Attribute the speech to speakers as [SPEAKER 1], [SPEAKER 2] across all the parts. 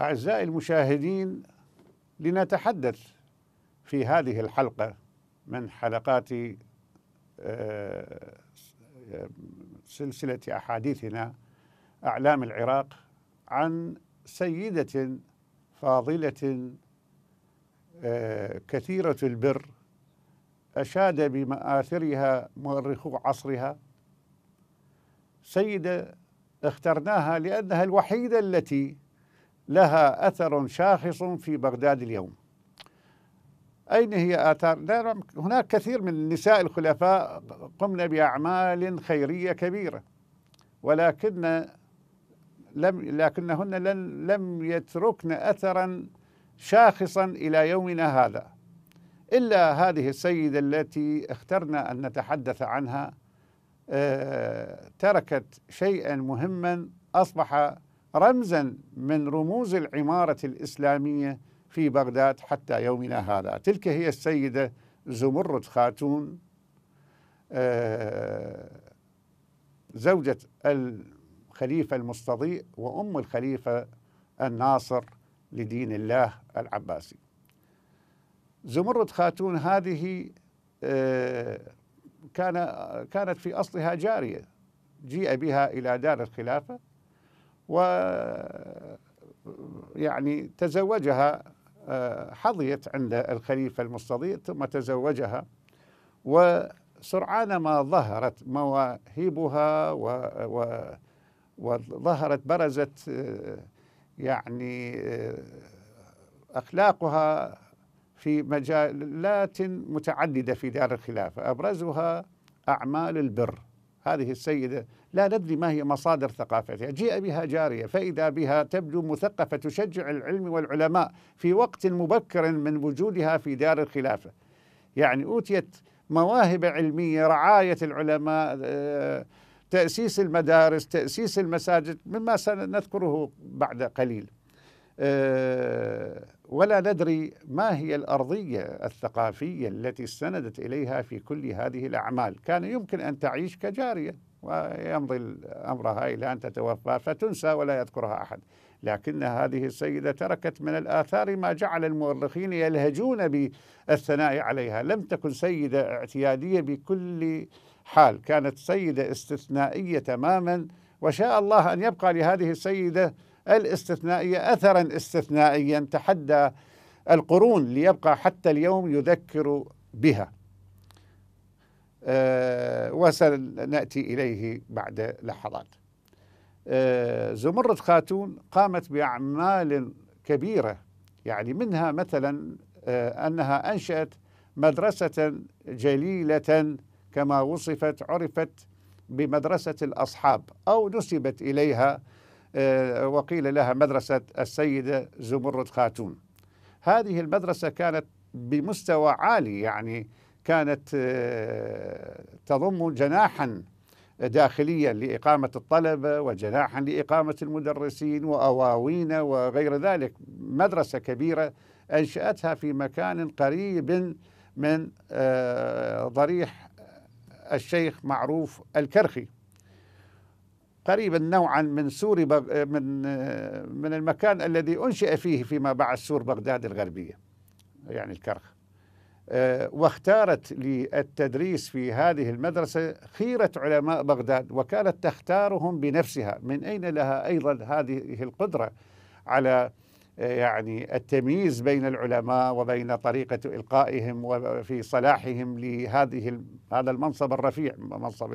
[SPEAKER 1] أعزائي المشاهدين لنتحدث في هذه الحلقة من حلقات آه، سلسلة أحاديثنا أعلام العراق عن سيدة فاضلة آه، كثيرة البر أشاد بمآثرها مؤرخو عصرها سيدة اخترناها لأنها الوحيدة التي لها أثر شاخص في بغداد اليوم أين هي آثار؟ هناك كثير من نساء الخلفاء قمن بأعمال خيرية كبيرة ولكن لم لكنهن لم يتركن أثرا شاخصا إلى يومنا هذا إلا هذه السيدة التي اخترنا أن نتحدث عنها آه، تركت شيئا مهما أصبح رمزا من رموز العمارة الإسلامية في بغداد حتى يومنا هذا تلك هي السيدة زمرد خاتون آه، زوجة الخليفة المستضيء وأم الخليفة الناصر لدين الله العباسي زمرد خاتون هذه آه، كان كانت في أصلها جارية جيء بها إلى دار الخلافة و يعني تزوجها آه، حظيت عند الخليفة المستضيء ثم تزوجها وسرعان ما ظهرت مواهبها و, و وظهرت برزت آه، يعني آه، أخلاقها في مجالات متعددة في دار الخلافة أبرزها أعمال البر هذه السيدة لا ندري ما هي مصادر ثقافتها جيء بها جارية فإذا بها تبدو مثقفة تشجع العلم والعلماء في وقت مبكر من وجودها في دار الخلافة يعني أوتيت مواهب علمية رعاية العلماء آه، تأسيس المدارس تأسيس المساجد مما سنذكره بعد قليل آه، ولا ندري ما هي الارضيه الثقافيه التي استندت اليها في كل هذه الاعمال، كان يمكن ان تعيش كجاريه ويمضي امرها الى ان تتوفى فتنسى ولا يذكرها احد، لكن هذه السيده تركت من الاثار ما جعل المؤرخين يلهجون بالثناء عليها، لم تكن سيده اعتياديه بكل حال، كانت سيده استثنائيه تماما وشاء الله ان يبقى لهذه السيده الاستثنائية أثرا استثنائيا تحدى القرون ليبقى حتى اليوم يذكر بها أه وسنأتي إليه بعد لحظات أه زمرة خاتون قامت بأعمال كبيرة يعني منها مثلا أه أنها أنشأت مدرسة جليلة كما وصفت عرفت بمدرسة الأصحاب أو نسبت إليها آه، وقيل لها مدرسة السيدة زمرد خاتون هذه المدرسة كانت بمستوى عالي يعني كانت آه، تضم جناحا داخليا لإقامة الطلبة وجناحا لإقامة المدرسين وأواوين وغير ذلك مدرسة كبيرة أنشأتها في مكان قريب من آه، ضريح الشيخ معروف الكرخي قريبا نوعا من سور بغ... من من المكان الذي انشئ فيه فيما بعد سور بغداد الغربيه يعني الكرخ آه، واختارت للتدريس في هذه المدرسه خيره علماء بغداد وكانت تختارهم بنفسها من اين لها ايضا هذه القدره على آه، يعني التمييز بين العلماء وبين طريقة إلقائهم وفي صلاحهم لهذه هذا المنصب الرفيع منصب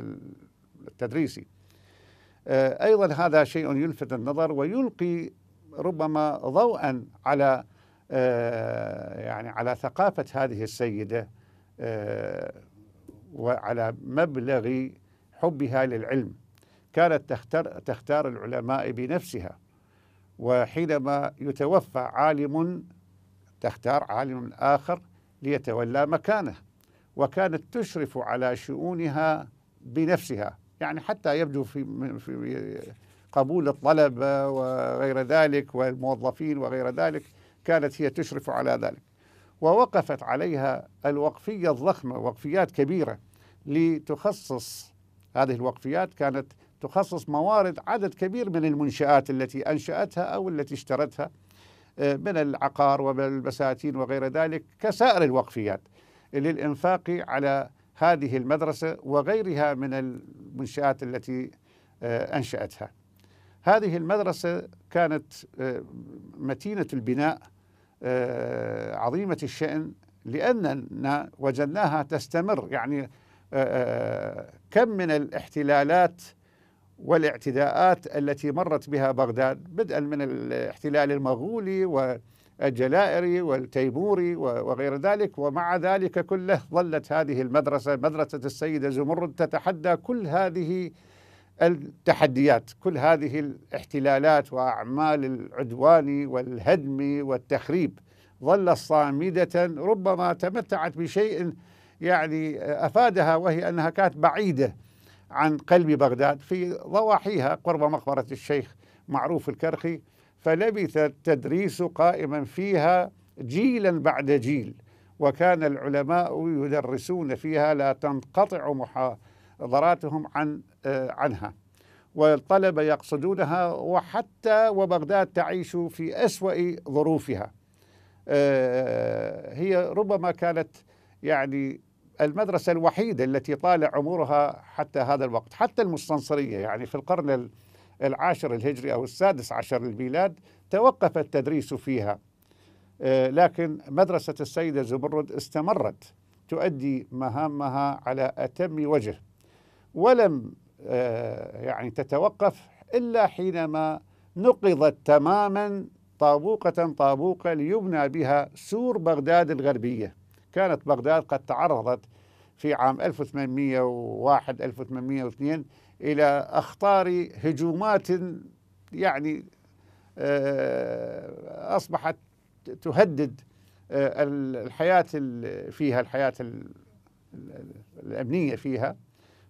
[SPEAKER 1] التدريسي آه، ايضا هذا شيء يلفت النظر ويلقي ربما ضوءا على آه، يعني على ثقافه هذه السيده آه، وعلى مبلغ حبها للعلم كانت تختار تختار العلماء بنفسها وحينما يتوفى عالم تختار عالم اخر ليتولى مكانه وكانت تشرف على شؤونها بنفسها يعني حتى يبدو في, في قبول الطلبة وغير ذلك والموظفين وغير ذلك كانت هي تشرف على ذلك ووقفت عليها الوقفية الضخمة وقفيات كبيرة لتخصص هذه الوقفيات كانت تخصص موارد عدد كبير من المنشآت التي أنشأتها أو التي اشترتها آه، من العقار وبالبساتين وغير ذلك كسائر الوقفيات للإنفاق على هذه المدرسة وغيرها من المنشآت التي آه، أنشأتها هذه المدرسة كانت آه، متينة البناء آه، عظيمة الشأن لأننا وجدناها تستمر يعني كم من الاحتلالات والاعتداءات التي مرت بها بغداد بدءا من الاحتلال المغولي و الجلائري والتيموري وغير ذلك ومع ذلك كله ظلت هذه المدرسة مدرسة السيدة زمرد تتحدى كل هذه التحديات كل هذه الاحتلالات وأعمال العدوان والهدم والتخريب ظلت صامدة ربما تمتعت بشيء يعني أفادها وهي أنها كانت بعيدة عن قلب بغداد في ضواحيها قرب مقبرة الشيخ معروف الكرخي فلبث التدريس قائما فيها جيلا بعد جيل وكان العلماء يدرسون فيها لا تنقطع محاضراتهم عن آه، عنها والطلبة يقصدونها وحتى وبغداد تعيش في أسوأ ظروفها آه، هي ربما كانت يعني المدرسة الوحيدة التي طال عمرها حتى هذا الوقت حتى المستنصرية يعني في القرن العاشر الهجري أو السادس عشر الميلاد توقف التدريس فيها آه، لكن مدرسة السيدة زمرد استمرت تؤدي مهامها على أتم وجه ولم آه، يعني تتوقف إلا حينما نقضت تماما طابوقة طابوقة ليبنى بها سور بغداد الغربية كانت بغداد قد تعرضت في عام 1801 1802 إلى أخطار هجومات يعني آه، أصبحت تهدد آه، الحياة فيها الحياة الأمنية فيها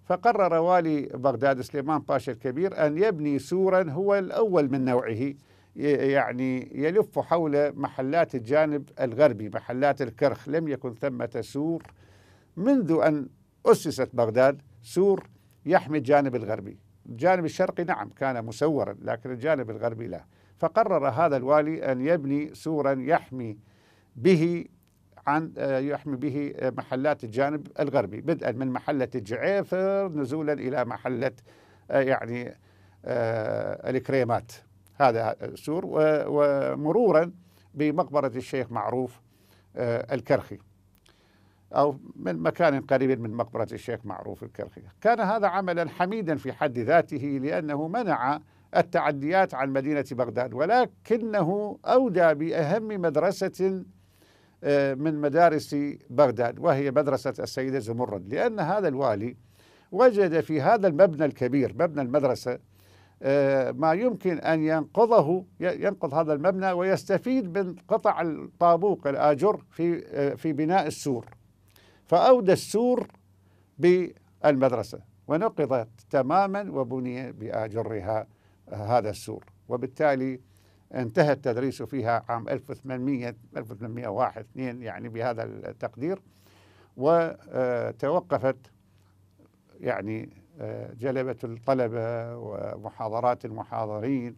[SPEAKER 1] فقرر والي بغداد سليمان باشا الكبير أن يبني سورا هو الأول من نوعه يعني يلف حول محلات الجانب الغربي محلات الكرخ لم يكن ثمة سور منذ أن أسست بغداد سور يحمي الجانب الغربي الجانب الشرقي نعم كان مسورا لكن الجانب الغربي لا فقرر هذا الوالي أن يبني سورا يحمي به عن آه، يحمي به آه، محلات الجانب الغربي بدءا من محلة الجعيفر نزولا إلى محلة آه، يعني الكريمات هذا السور ومرورا بمقبرة الشيخ معروف الكرخي أو من مكان قريب من مقبرة الشيخ معروف الكرخي كان هذا عملا حميدا في حد ذاته لأنه منع التعديات عن مدينة بغداد ولكنه أودى بأهم مدرسة آه، من مدارس بغداد وهي مدرسة السيدة زمرد لأن هذا الوالي وجد في هذا المبنى الكبير مبنى المدرسة آه، ما يمكن أن ينقضه ينقض هذا المبنى ويستفيد من قطع الطابوق الآجر في آه، في بناء السور فأودى السور بالمدرسة ونقضت تماما وبني بآجرها هذا السور وبالتالي انتهى التدريس فيها عام 1800 1801 2 يعني بهذا التقدير وتوقفت يعني آه، جلبة الطلبة ومحاضرات المحاضرين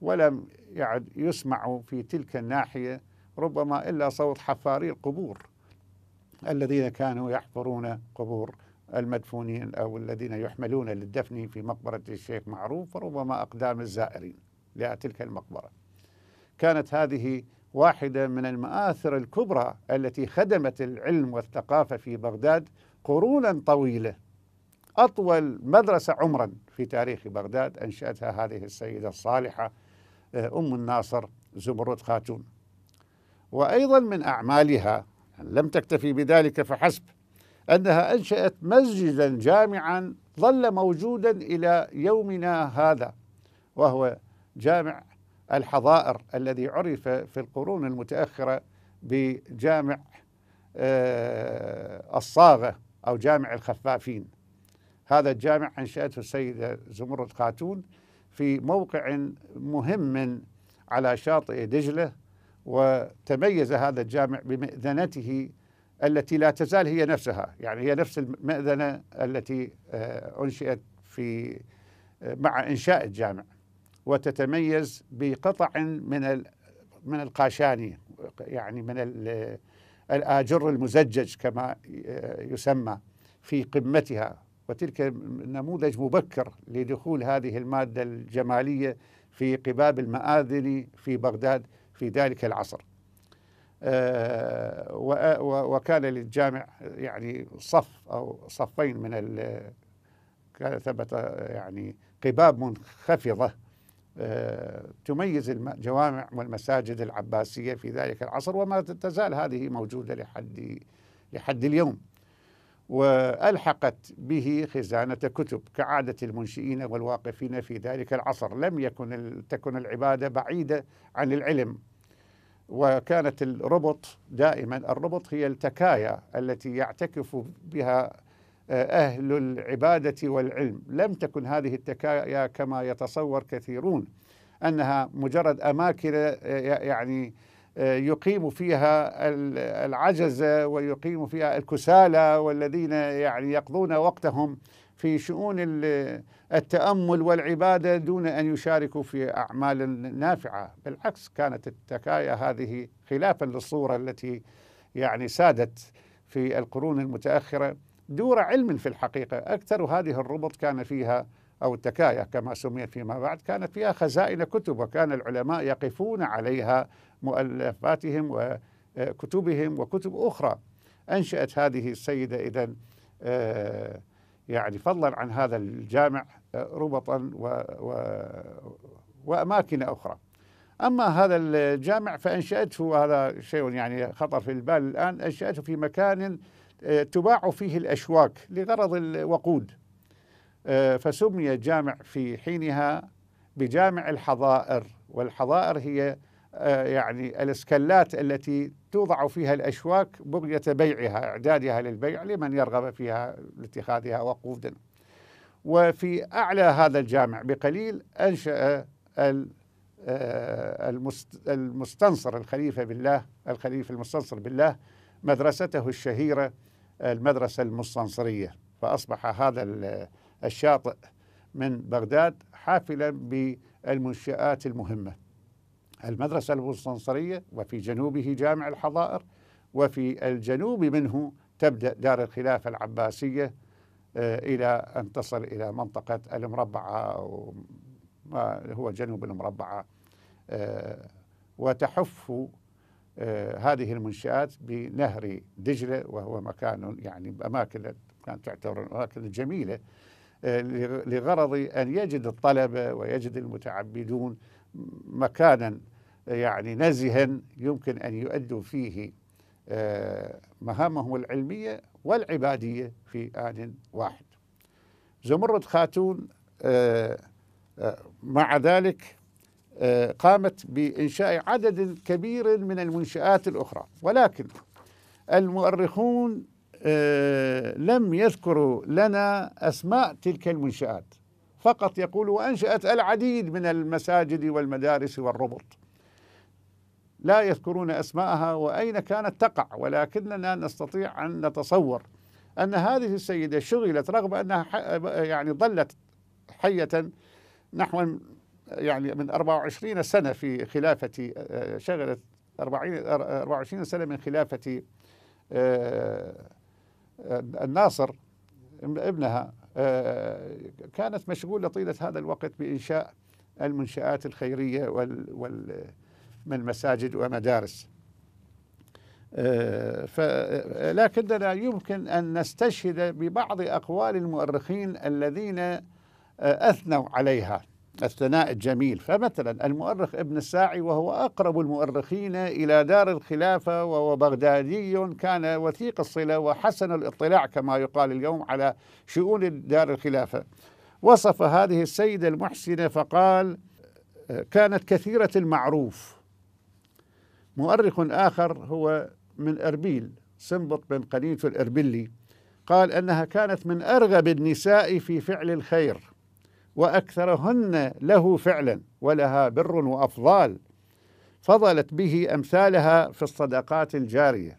[SPEAKER 1] ولم يعد يسمع في تلك الناحية ربما إلا صوت حفاري القبور الذين كانوا يحفرون قبور المدفونين أو الذين يحملون للدفن في مقبرة الشيخ معروف وربما أقدام الزائرين لتلك المقبرة كانت هذه واحدة من المآثر الكبرى التي خدمت العلم والثقافة في بغداد قرونا طويلة أطول مدرسة عمرا في تاريخ بغداد أنشأتها هذه السيدة الصالحة آه، أم الناصر زمرد خاتون وأيضا من أعمالها لم تكتفي بذلك فحسب أنها أنشأت مسجدا جامعا ظل موجودا إلى يومنا هذا وهو جامع الحظائر الذي عرف في القرون المتأخرة بجامع آه، الصاغة أو جامع الخفافين هذا الجامع أنشأته السيدة زمرد خاتون في موقع مهم على شاطئ دجلة وتميز هذا الجامع بمئذنته التي لا تزال هي نفسها يعني هي نفس المئذنة التي آه، أنشئت في آه، مع إنشاء الجامع وتتميز بقطع من من القاشاني يعني من آه، الآجر المزجج كما يسمى في قمتها وتلك نموذج مبكر لدخول هذه المادة الجمالية في قباب المآذن في بغداد في ذلك العصر آه، وكان للجامع يعني صف أو صفين من كان ثبت يعني قباب منخفضة آه، تميز الجوامع والمساجد العباسية في ذلك العصر وما تزال هذه موجودة لحد لحد اليوم وألحقت به خزانة كتب كعادة المنشئين والواقفين في ذلك العصر لم يكن تكن العبادة بعيدة عن العلم وكانت الربط دائما الربط هي التكايا التي يعتكف بها آه، أهل العبادة والعلم لم تكن هذه التكايا كما يتصور كثيرون أنها مجرد أماكن آه، يعني آه، يقيم فيها العجزة ويقيم فيها الكسالى والذين يعني يقضون وقتهم في شؤون التأمل والعبادة دون أن يشاركوا في أعمال نافعة بالعكس كانت التكايا هذه خلافا للصورة التي يعني سادت في القرون المتأخرة دور علم في الحقيقة أكثر هذه الربط كان فيها أو التكايا كما سميت فيما بعد كانت فيها خزائن كتب وكان العلماء يقفون عليها مؤلفاتهم وكتبهم آه، وكتب أخرى أنشأت هذه السيدة إذن آه يعني فضلا عن هذا الجامع آه، ربطا و و وأماكن أخرى أما هذا الجامع فأنشأته هذا شيء يعني خطر في البال الآن أنشأته في مكان آه، تباع فيه الأشواك لغرض الوقود آه، فسمي الجامع في حينها بجامع الحظائر والحظائر هي آه، يعني الاسكلات التي توضع فيها الاشواك بغيه بيعها اعدادها للبيع لمن يرغب فيها لاتخاذها وقودا. وفي اعلى هذا الجامع بقليل انشا آه، المستنصر الخليفه بالله الخليفه المستنصر بالله مدرسته الشهيره المدرسه المستنصريه فاصبح هذا الشاطئ من بغداد حافلا بالمنشات المهمه. المدرسة البوسطنصرية وفي جنوبه جامع الحظائر وفي الجنوب منه تبدأ دار الخلافة العباسية آه، إلى أن تصل إلى منطقة المربعة ما هو جنوب المربعة آه، وتحف آه، هذه المنشآت بنهر دجلة وهو مكان يعني أماكن كانت تعتبر أماكن جميلة لغرض أن يجد الطلبة ويجد المتعبدون مكانا يعني نزها يمكن أن يؤدوا فيه آه، مهامهم العلمية والعبادية في آن واحد زمرد خاتون آه، آه، مع ذلك قامت بإنشاء عدد كبير من المنشآت الأخرى ولكن المؤرخون لم يذكروا لنا أسماء تلك المنشآت فقط يقول وأنشأت العديد من المساجد والمدارس والربط لا يذكرون أسماءها وأين كانت تقع ولكننا نستطيع أن نتصور أن هذه السيدة شغلت رغم أنها يعني ظلت حية نحو يعني من 24 سنة في خلافة آه، شغلت 40 24 سنة من خلافة آه، الناصر ابنها آه، كانت مشغولة طيلة هذا الوقت بإنشاء المنشآت الخيرية وال, وال من مساجد ومدارس آه، آه، لكننا يمكن أن نستشهد ببعض أقوال المؤرخين الذين آه، أثنوا عليها الثناء الجميل فمثلا المؤرخ ابن الساعي وهو أقرب المؤرخين إلى دار الخلافة وهو بغدادي كان وثيق الصلة وحسن الاطلاع كما يقال اليوم على شؤون دار الخلافة وصف هذه السيدة المحسنة فقال كانت كثيرة المعروف مؤرخ آخر هو من أربيل سنبط بن قنيف الأربلي قال أنها كانت من أرغب النساء في فعل الخير وأكثرهن له فعلا ولها بر وأفضال فضلت به أمثالها في الصدقات الجارية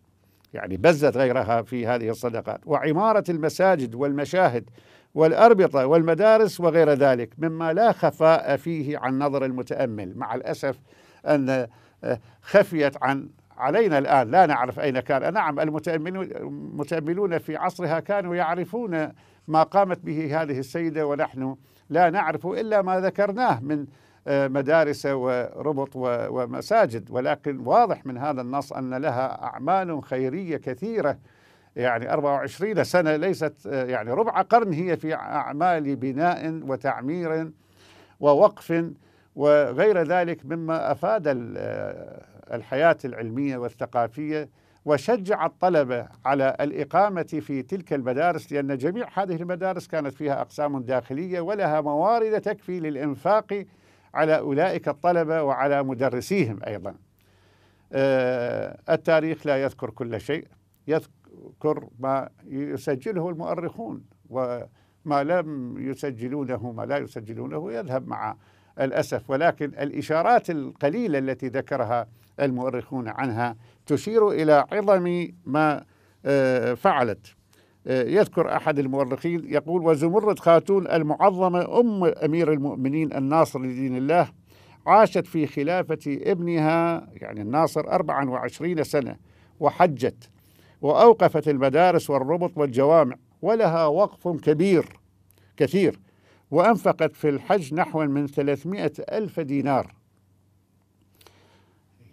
[SPEAKER 1] يعني بزت غيرها في هذه الصدقات وعمارة المساجد والمشاهد والأربطة والمدارس وغير ذلك مما لا خفاء فيه عن نظر المتأمل مع الأسف أن خفيت عن علينا الآن لا نعرف أين كان نعم المتأملون في عصرها كانوا يعرفون ما قامت به هذه السيدة ونحن لا نعرف إلا ما ذكرناه من آه، مدارس وربط ومساجد ولكن واضح من هذا النص أن لها أعمال خيرية كثيرة يعني 24 سنة ليست آه، يعني ربع قرن هي في أعمال بناء وتعمير ووقف وغير ذلك مما افاد الحياه العلميه والثقافيه وشجع الطلبه على الاقامه في تلك المدارس لان جميع هذه المدارس كانت فيها اقسام داخليه ولها موارد تكفي للانفاق على اولئك الطلبه وعلى مدرسيهم ايضا. آه، التاريخ لا يذكر كل شيء يذكر ما يسجله المؤرخون وما لم يسجلونه ما لا يسجلونه يذهب مع الأسف ولكن الإشارات القليلة التي ذكرها المؤرخون عنها تشير إلى عظم ما آه، فعلت آه، يذكر أحد المؤرخين يقول وزمرد خاتون المعظمة أم أمير المؤمنين الناصر لدين الله عاشت في خلافة ابنها يعني الناصر 24 سنة وحجت وأوقفت المدارس والربط والجوامع ولها وقف كبير كثير وأنفقت في الحج نحو من 300 ألف دينار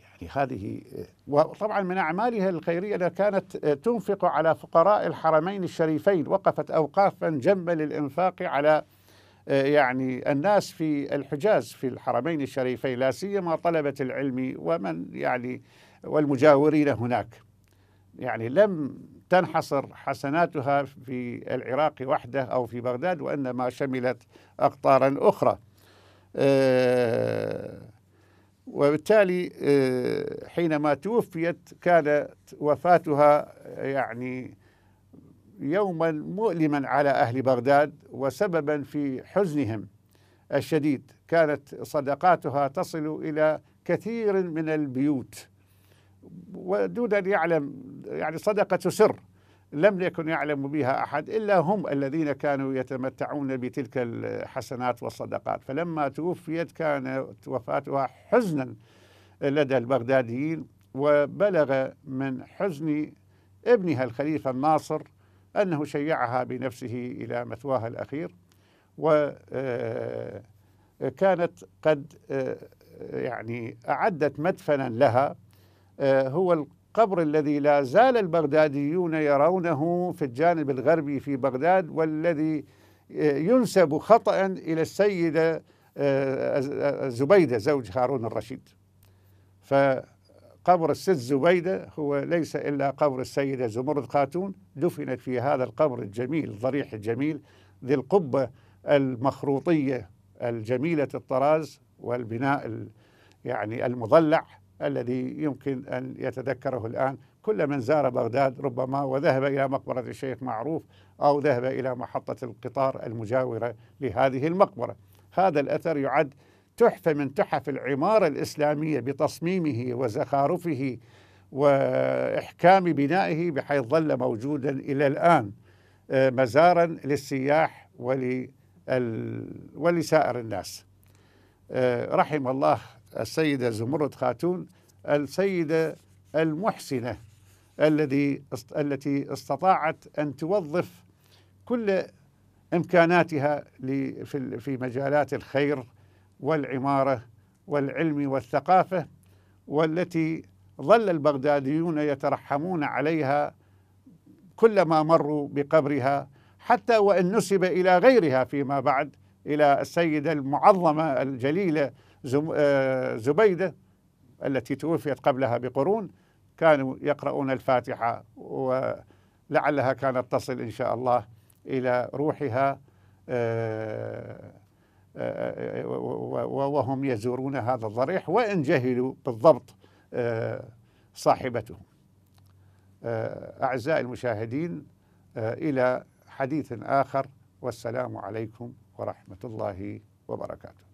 [SPEAKER 1] يعني هذه وطبعا من أعمالها الخيرية أنها كانت تنفق على فقراء الحرمين الشريفين وقفت أوقافا جنبا للإنفاق على يعني الناس في الحجاز في الحرمين الشريفين لا سيما طلبة العلم ومن يعني والمجاورين هناك يعني لم تنحصر حسناتها في العراق وحده أو في بغداد وإنما شملت أقطارا أخرى آه، وبالتالي آه، حينما توفيت كانت وفاتها يعني يوما مؤلما على أهل بغداد وسببا في حزنهم الشديد كانت صدقاتها تصل إلى كثير من البيوت ودون أن يعلم يعني صدقة سر لم يكن يعلم بها أحد إلا هم الذين كانوا يتمتعون بتلك الحسنات والصدقات فلما توفيت كانت وفاتها حزنا لدى البغداديين وبلغ من حزن ابنها الخليفة الناصر أنه شيعها بنفسه إلى مثواها الأخير وكانت آه، قد آه، يعني أعدت مدفنا لها آه، هو القبر الذي لا زال البغداديون يرونه في الجانب الغربي في بغداد والذي آه، ينسب خطأ إلى السيدة آه، زبيدة زوج هارون الرشيد فقبر الست زبيدة هو ليس إلا قبر السيدة زمرد خاتون دفنت في هذا القبر الجميل الضريح الجميل ذي القبة المخروطية الجميلة الطراز والبناء يعني المضلع الذي يمكن أن يتذكره الآن كل من زار بغداد ربما وذهب إلى مقبرة الشيخ معروف أو ذهب إلى محطة القطار المجاورة لهذه المقبرة هذا الأثر يعد تحفة من تحف العمارة الإسلامية بتصميمه وزخارفه وإحكام بنائه بحيث ظل موجودا إلى الآن آه، مزارا للسياح ولسائر الناس آه، رحم الله السيدة زمرد خاتون السيدة المحسنة الذي التي استطاعت أن توظف كل إمكاناتها في مجالات الخير والعمارة والعلم والثقافة والتي ظل البغداديون يترحمون عليها كلما مروا بقبرها حتى وان نسب الى غيرها فيما بعد الى السيده المعظمه الجليله آه، زبيدة التي توفيت قبلها بقرون كانوا يقرؤون الفاتحة ولعلها كانت تصل إن شاء الله إلى روحها آه، آه، وهم يزورون هذا الضريح وإن جهلوا بالضبط صاحبته أعزائي المشاهدين إلى حديث آخر والسلام عليكم ورحمة الله وبركاته